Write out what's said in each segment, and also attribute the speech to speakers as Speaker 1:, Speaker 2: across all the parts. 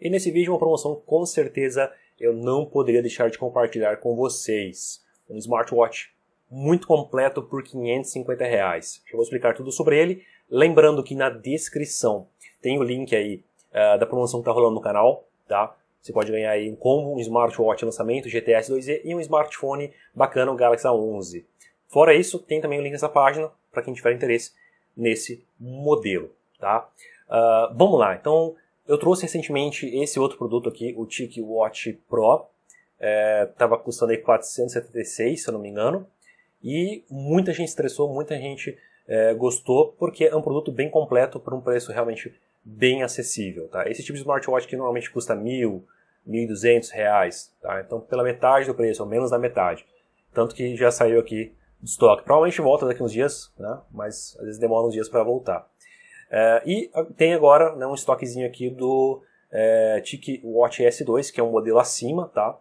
Speaker 1: E nesse vídeo uma promoção com certeza eu não poderia deixar de compartilhar com vocês. Um smartwatch muito completo por 550 reais. Eu vou explicar tudo sobre ele, lembrando que na descrição tem o link aí uh, da promoção que está rolando no canal, tá? Você pode ganhar aí um combo, um smartwatch lançamento, GTS 2E e um smartphone bacana, o Galaxy A11. Fora isso, tem também o link nessa página para quem tiver interesse nesse modelo, tá? Uh, vamos lá, então eu trouxe recentemente esse outro produto aqui, o TIC Watch Pro. Estava é, custando aí 476, se eu não me engano. E muita gente estressou, muita gente é, gostou, porque é um produto bem completo por um preço realmente bem acessível. Tá? Esse tipo de smartwatch que normalmente custa mil, mil duzentos reais. Tá? Então pela metade do preço, ou menos da metade. Tanto que já saiu aqui do estoque. Provavelmente volta daqui uns dias, né? mas às vezes demora uns dias para voltar. É, e ah, tem agora né, um estoquezinho aqui do é, Watch S2, que é um modelo acima, tá?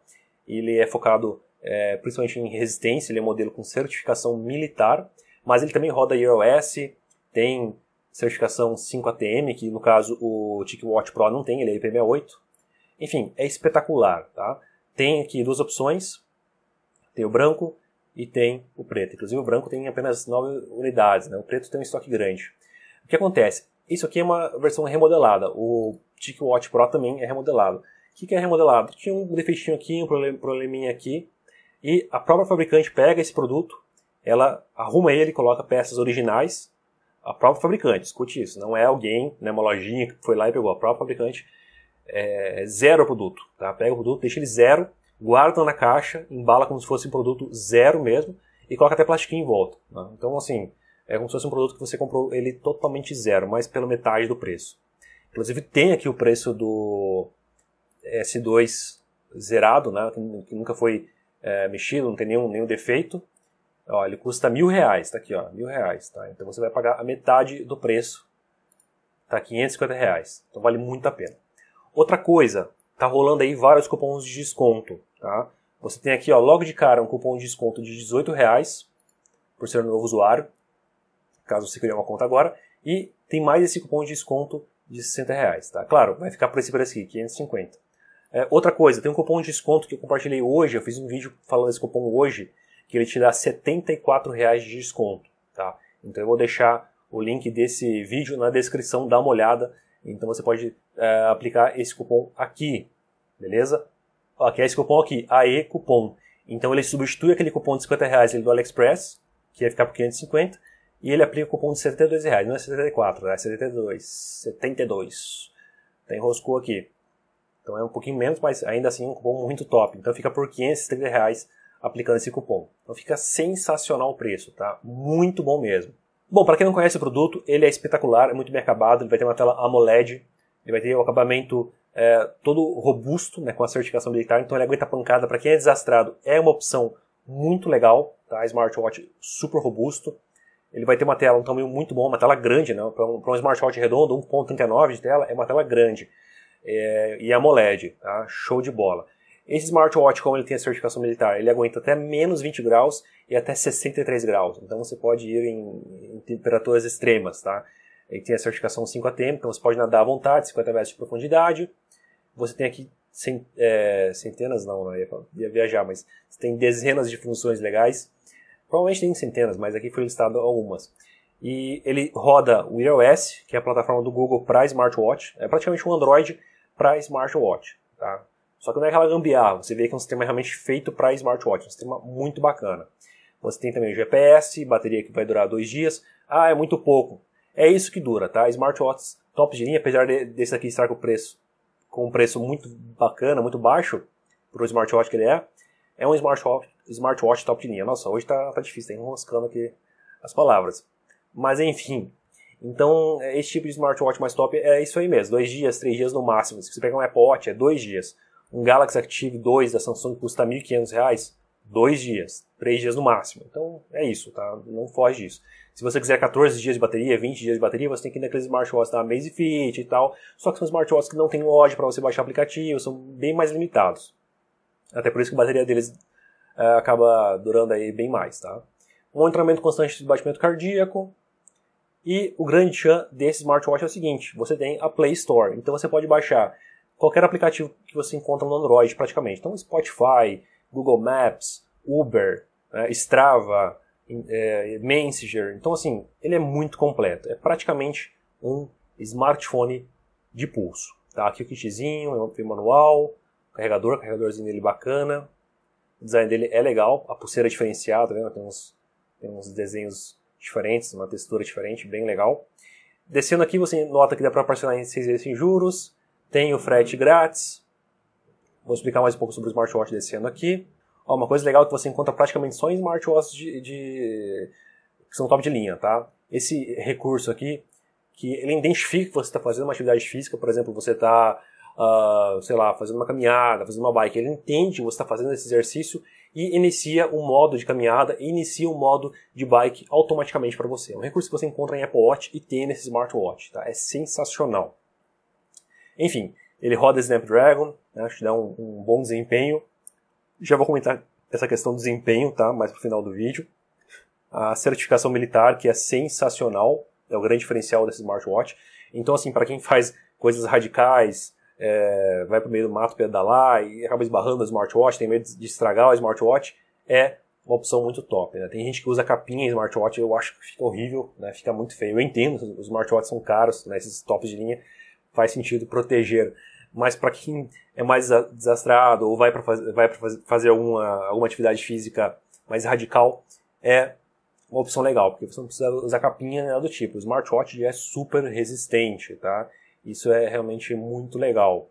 Speaker 1: Ele é focado é, principalmente em resistência, ele é um modelo com certificação militar, mas ele também roda iOS, tem certificação 5ATM, que no caso o Tiki Watch Pro não tem, ele é IP68. Enfim, é espetacular, tá? Tem aqui duas opções, tem o branco e tem o preto. Inclusive o branco tem apenas 9 unidades, né? O preto tem um estoque grande. O que acontece? Isso aqui é uma versão remodelada. O TicWatch Pro também é remodelado. O que, é remodelado? Tinha um defeitinho aqui, um probleminha aqui. E a própria fabricante pega esse produto, ela arruma ele, coloca peças originais. A própria fabricante, escute isso. Não é alguém, né, uma lojinha que foi lá e pegou. A própria fabricante é, zero o produto. Tá? Pega o produto, deixa ele zero, guarda na caixa, embala como se fosse um produto zero mesmo e coloca até plastiquinho em volta. Né? Então, assim, é como se fosse um produto que você comprou ele totalmente zero, mas pela metade do preço. Inclusive tem aqui o preço do S2 zerado, né, que nunca foi é, mexido, não tem nenhum, nenhum defeito. Ó, ele custa mil reais, tá aqui, ó, mil reais, tá? Então você vai pagar a metade do preço, tá? 550 reais. Então vale muito a pena. Outra coisa, tá rolando aí vários cupons de desconto, tá? Você tem aqui, ó, logo de cara um cupom de desconto de 18 reais por ser um novo usuário caso você criar uma conta agora. E tem mais esse cupom de desconto de 60 reais, tá? Claro, vai ficar por esse preço aqui, 550. É, outra coisa, tem um cupom de desconto que eu compartilhei hoje, eu fiz um vídeo falando desse cupom hoje, que ele te dá 74 reais de desconto, tá? Então eu vou deixar o link desse vídeo na descrição, dá uma olhada. Então você pode é, aplicar esse cupom aqui, beleza? Aqui é esse cupom aqui, AE Cupom. Então ele substitui aquele cupom de 50 reais do AliExpress, que ia ficar por 550, e ele aplica o cupom de 72 reais, não é 74, é 72, 72. Tem Roscoe aqui. Então é um pouquinho menos, mas ainda assim é um cupom muito top. Então fica por 530 reais aplicando esse cupom. Então fica sensacional o preço, tá? Muito bom mesmo. Bom, para quem não conhece o produto, ele é espetacular, é muito bem acabado, ele vai ter uma tela AMOLED, ele vai ter o um acabamento é, todo robusto, né, com a certificação militar, então ele aguenta pancada. Para quem é desastrado, é uma opção muito legal, tá? Smartwatch super robusto ele vai ter uma tela, um tamanho muito bom, uma tela grande, né? Para um, um smartwatch redondo, 1.39 de tela, é uma tela grande. É, e é AMOLED, tá? Show de bola. Esse smartwatch, como ele tem a certificação militar, ele aguenta até menos 20 graus e até 63 graus. Então você pode ir em, em temperaturas extremas, tá? Ele tem a certificação 5 tempo, então você pode nadar à vontade, 50 metros de profundidade. Você tem aqui cent, é, centenas, não, não ia, ia viajar, mas você tem dezenas de funções legais. Provavelmente tem centenas, mas aqui foi listado algumas. E ele roda o iOS, que é a plataforma do Google para smartwatch. É praticamente um Android para smartwatch. Tá? Só que não é aquela gambiarra. Você vê que é um sistema realmente feito para smartwatch. Um sistema muito bacana. Você tem também o GPS, bateria que vai durar dois dias. Ah, é muito pouco. É isso que dura, tá? Smartwatches top de linha, apesar de, desse aqui estar com preço com um preço muito bacana, muito baixo para o smartwatch que ele é, é um smartwatch smartwatch top de linha. Nossa, hoje tá, tá difícil, tá enroscando aqui as palavras. Mas enfim, então é, esse tipo de smartwatch mais top é isso aí mesmo, dois dias, três dias no máximo. Se você pegar um Apple Watch, é dois dias. Um Galaxy Active 2 da Samsung custa R$ 1.500, dois dias, três dias no máximo. Então é isso, tá? Não foge disso. Se você quiser 14 dias de bateria, 20 dias de bateria, você tem que ir naqueles smartwatches da Amazfit e tal. Só que são smartwatches que não tem loja para você baixar aplicativo, são bem mais limitados. Até por isso que a bateria deles é, acaba durando aí bem mais, tá? Um monitoramento constante de batimento cardíaco. E o grande chan desse smartwatch é o seguinte, você tem a Play Store, então você pode baixar qualquer aplicativo que você encontra no Android praticamente. Então Spotify, Google Maps, Uber, né, Strava, é, Messenger. Então assim, ele é muito completo. É praticamente um smartphone de pulso. Tá? Aqui o kitzinho, tem é manual, carregador, carregadorzinho dele bacana. O design dele é legal, a pulseira é diferenciada, né? tem, uns, tem uns desenhos diferentes, uma textura diferente, bem legal. Descendo aqui, você nota que dá para parcelar em 6 vezes sem juros, tem o frete grátis. Vou explicar mais um pouco sobre o smartwatch descendo aqui. Ó, uma coisa legal é que você encontra praticamente só em smartwatches de, de, que são top de linha, tá? Esse recurso aqui, que ele identifica que você está fazendo uma atividade física, por exemplo, você está uh, sei lá, fazendo uma caminhada, fazendo uma bike. Ele entende que você está fazendo esse exercício e inicia o um modo de caminhada inicia o um modo de bike automaticamente para você. É um recurso que você encontra em Apple Watch e tem nesse smartwatch, tá? É sensacional. Enfim, ele roda Snapdragon, né? que dá um, um bom desempenho. Já vou comentar essa questão do desempenho, tá? Mais para o final do vídeo. A certificação militar, que é sensacional, é o grande diferencial desse smartwatch. Então, assim, para quem faz coisas radicais, é, vai pro meio do mato pedalar e acaba esbarrando a smartwatch, tem medo de estragar a smartwatch, é uma opção muito top. Né? Tem gente que usa capinha em smartwatch, eu acho que fica horrível, né? fica muito feio. Eu entendo, os smartwatches são caros, né? esses tops de linha faz sentido proteger. Mas para quem é mais desastrado ou vai para faz, vai faz, fazer alguma, alguma atividade física mais radical, é uma opção legal, porque você não precisa usar capinha nada do tipo. O smartwatch já é super resistente, tá? Isso é realmente muito legal.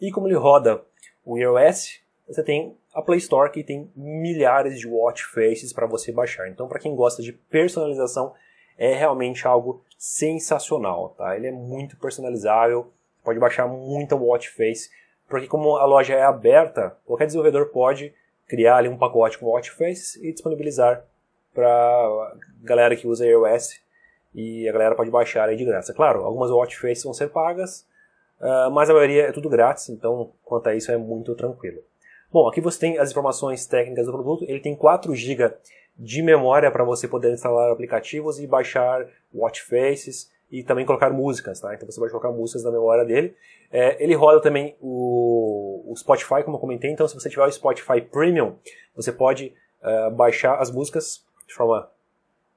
Speaker 1: E como ele roda o iOS, você tem a Play Store que tem milhares de watch faces para você baixar. Então, para quem gosta de personalização, é realmente algo sensacional, tá? Ele é muito personalizável, pode baixar muita watch face, porque como a loja é aberta, qualquer desenvolvedor pode criar ali um pacote com watch faces e disponibilizar para galera que usa iOS e a galera pode baixar aí de graça. É claro, algumas watch faces vão ser pagas, uh, mas a maioria é tudo grátis, então quanto a isso é muito tranquilo. Bom, aqui você tem as informações técnicas do produto. Ele tem 4 GB de memória para você poder instalar aplicativos e baixar watch faces e também colocar músicas, tá? Então você vai colocar músicas na memória dele. É, ele roda também o, o, Spotify, como eu comentei. Então, se você tiver o Spotify Premium, você pode uh, baixar as músicas de forma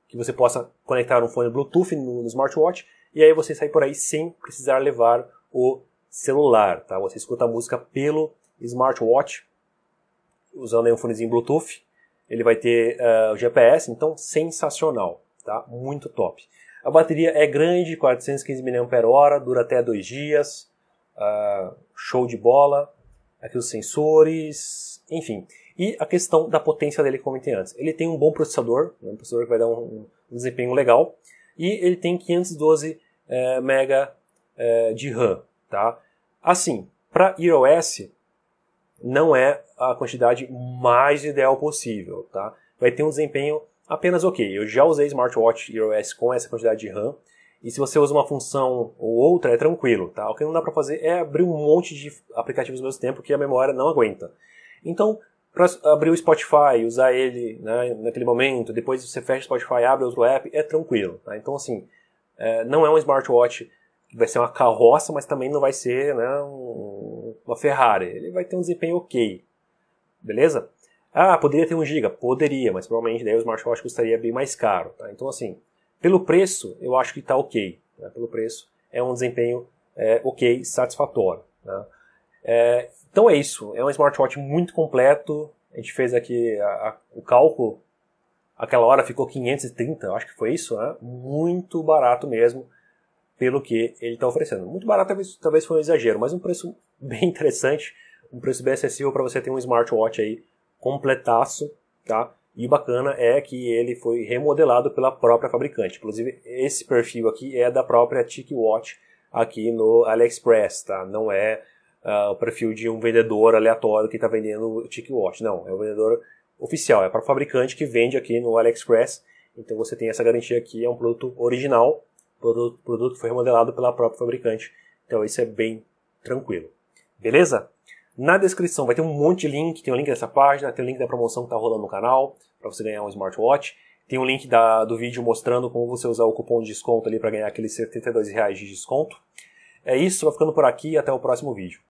Speaker 1: que você possa conectar um fone Bluetooth no, no smartwatch e aí você sai por aí sem precisar levar o celular, tá? Você escuta a música pelo smartwatch usando aí um fonezinho Bluetooth. Ele vai ter uh, eh, GPS, então sensacional, tá? Muito top. A bateria é grande, 415 mAh, dura até dois dias, uh, show de bola. Aqui os sensores, enfim. E a questão da potência dele, como eu comentei antes. Ele tem um bom processador, né, um processador que vai dar um, um desempenho legal, e ele tem 512 é, eh, mega é, de RAM, tá? Assim, para iOS não é a quantidade mais ideal possível, tá? Vai ter um desempenho apenas ok. Eu já usei smartwatch iOS com essa quantidade de RAM, e se você usa uma função ou outra, é tranquilo, tá? O que não dá para fazer é abrir um monte de aplicativos ao mesmo tempo que a memória não aguenta. Então, para abrir o Spotify, usar ele né, naquele momento, depois você fecha o Spotify, abre outro app, é tranquilo. Tá? Então, assim, é, não é um smartwatch que vai ser uma carroça, mas também não vai ser né, um, uma Ferrari. Ele vai ter um desempenho ok, beleza? Ah, poderia ter um giga? Poderia, mas provavelmente daí o smartwatch custaria bem mais caro. Tá? Então, assim, pelo preço, eu acho que está ok. Né? Pelo preço, é um desempenho é, ok, satisfatório. Né? É, então é isso, é um smartwatch muito completo. A gente fez aqui a, a, o cálculo, aquela hora ficou 530, acho que foi isso, né? Muito barato mesmo pelo que ele está oferecendo. Muito barato talvez, talvez foi um exagero, mas um preço bem interessante, um preço bem acessível para você ter um smartwatch aí completaço, tá? E o bacana é que ele foi remodelado pela própria fabricante. Inclusive, esse perfil aqui é da própria TicWatch aqui no AliExpress, tá? Não é uh, o perfil de um vendedor aleatório que está vendendo o TicWatch. Não, é o vendedor oficial, é para o fabricante que vende aqui no AliExpress. Então você tem essa garantia aqui, é um produto original, produto, produto que foi remodelado pela própria fabricante. Então isso é bem tranquilo. Beleza? Na descrição vai ter um monte de link, tem o um link dessa página, tem o um link da promoção que está rolando no canal, para você ganhar um smartwatch. Tem um link da, do vídeo mostrando como você usar o cupom de desconto ali para ganhar aqueles 72 reais de desconto. É isso, vai ficando por aqui, até o próximo vídeo.